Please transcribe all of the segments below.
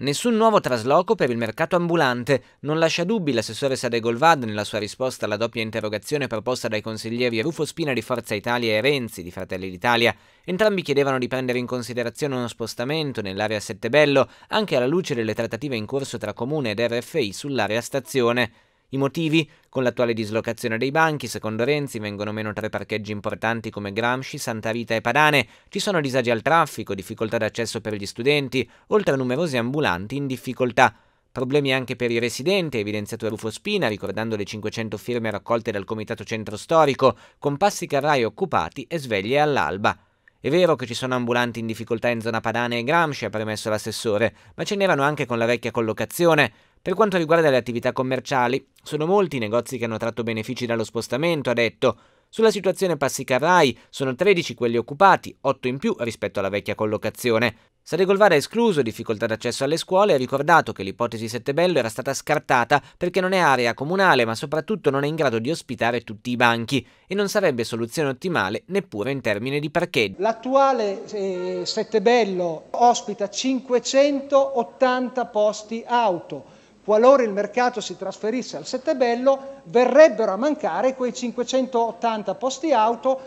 Nessun nuovo trasloco per il mercato ambulante. Non lascia dubbi l'assessore Sadegolvad nella sua risposta alla doppia interrogazione proposta dai consiglieri Rufo Spina di Forza Italia e Renzi di Fratelli d'Italia. Entrambi chiedevano di prendere in considerazione uno spostamento nell'area Settebello, anche alla luce delle trattative in corso tra Comune ed RFI sull'area stazione. I motivi? Con l'attuale dislocazione dei banchi, secondo Renzi, vengono meno tre parcheggi importanti come Gramsci, Santa Rita e Padane, ci sono disagi al traffico, difficoltà d'accesso per gli studenti, oltre a numerosi ambulanti in difficoltà. Problemi anche per i residenti, evidenziato Rufo Spina, ricordando le 500 firme raccolte dal Comitato Centro Storico, con passi carrai occupati e sveglie all'alba. È vero che ci sono ambulanti in difficoltà in zona Padane e Gramsci, ha premesso l'assessore, ma ce n'erano anche con la vecchia collocazione. Per quanto riguarda le attività commerciali, sono molti i negozi che hanno tratto benefici dallo spostamento, ha detto. Sulla situazione Passicarai sono 13 quelli occupati, 8 in più rispetto alla vecchia collocazione. Saregolvara ha escluso difficoltà d'accesso alle scuole e ha ricordato che l'ipotesi Settebello era stata scartata perché non è area comunale ma soprattutto non è in grado di ospitare tutti i banchi e non sarebbe soluzione ottimale neppure in termini di parcheggio. L'attuale eh, Settebello ospita 580 posti auto qualora il mercato si trasferisse al Settebello, verrebbero a mancare quei 580 posti auto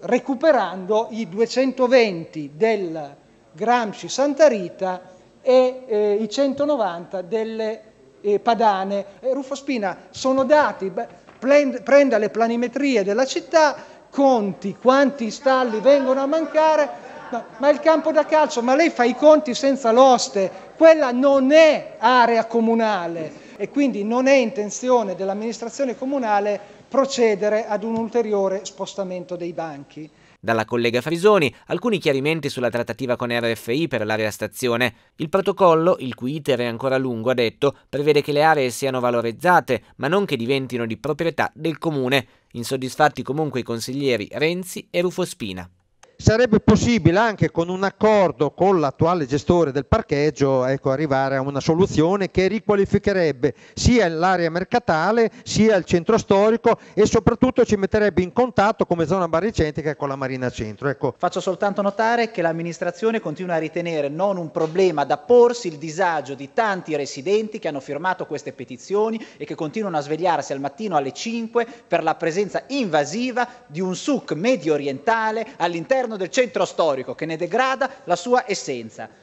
recuperando i 220 del Gramsci Santa Rita e eh, i 190 delle eh, Padane. Eh, Ruffo Spina sono dati, beh, prenda le planimetrie della città, conti quanti stalli vengono a mancare ma, ma il campo da calcio, ma lei fa i conti senza l'oste, quella non è area comunale e quindi non è intenzione dell'amministrazione comunale procedere ad un ulteriore spostamento dei banchi. Dalla collega Frisoni alcuni chiarimenti sulla trattativa con RFI per l'area stazione. Il protocollo, il cui iter è ancora lungo, ha detto, prevede che le aree siano valorizzate, ma non che diventino di proprietà del comune. Insoddisfatti comunque i consiglieri Renzi e Rufo Spina sarebbe possibile anche con un accordo con l'attuale gestore del parcheggio ecco, arrivare a una soluzione che riqualificherebbe sia l'area mercatale sia il centro storico e soprattutto ci metterebbe in contatto come zona baricentrica con la Marina Centro. Ecco. Faccio soltanto notare che l'amministrazione continua a ritenere non un problema da porsi il disagio di tanti residenti che hanno firmato queste petizioni e che continuano a svegliarsi al mattino alle 5 per la presenza invasiva di un suc medio orientale all'interno all'interno del centro storico che ne degrada la sua essenza.